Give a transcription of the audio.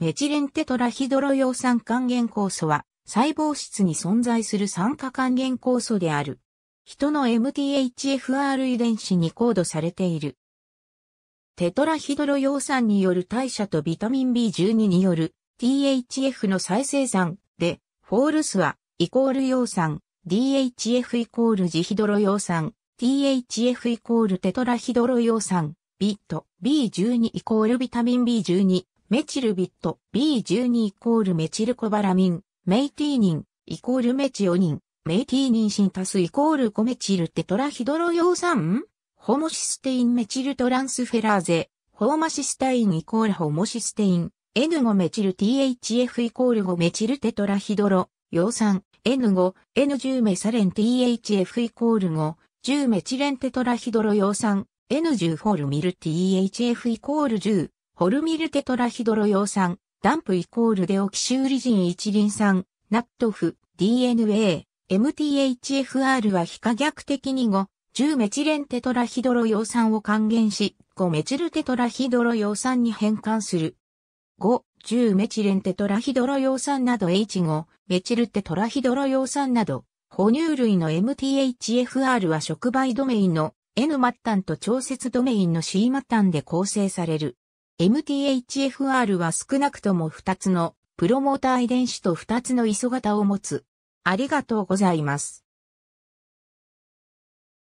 メチレンテトラヒドロ葉酸還元酵素は、細胞質に存在する酸化還元酵素である。人の MTHFR 遺伝子にコードされている。テトラヒドロ葉酸による代謝とビタミン B12 による THF の再生産で、フォールスは、イコール葉酸、DHF イコールジヒドロ葉酸、THF イコールテトラヒドロ葉酸、ビット、B12 イコールビタミン B12、メチルビット B12 イコールメチルコバラミン、メイティーニン、イコールメチオニン、メイティーニンシンタスイコールコメチルテトラヒドロヨ酸ホモシステインメチルトランスフェラーゼ、ホーマシスタインイコールホモシステイン、N5 メチル THF イコール5メチルテトラヒドロ、葉酸、N5、N10 メサレン THF イコール5、10メチレンテトラヒドロ葉酸、N10 フォルミル THF イコール10、ホルミルテトラヒドロ葉酸、ダンプイコールデオキシウリジン一輪酸、ナットフ、DNA、MTHFR は非可逆的に5、10メチレンテトラヒドロ葉酸を還元し、5メチルテトラヒドロ葉酸に変換する。5、10メチレンテトラヒドロ葉酸など H5、メチルテトラヒドロ葉酸など、哺乳類の MTHFR は触媒ドメインの N 末端と調節ドメインの C 末端で構成される。MTHFR は少なくとも2つのプロモーター遺伝子と2つの磯型を持つ。ありがとうございます。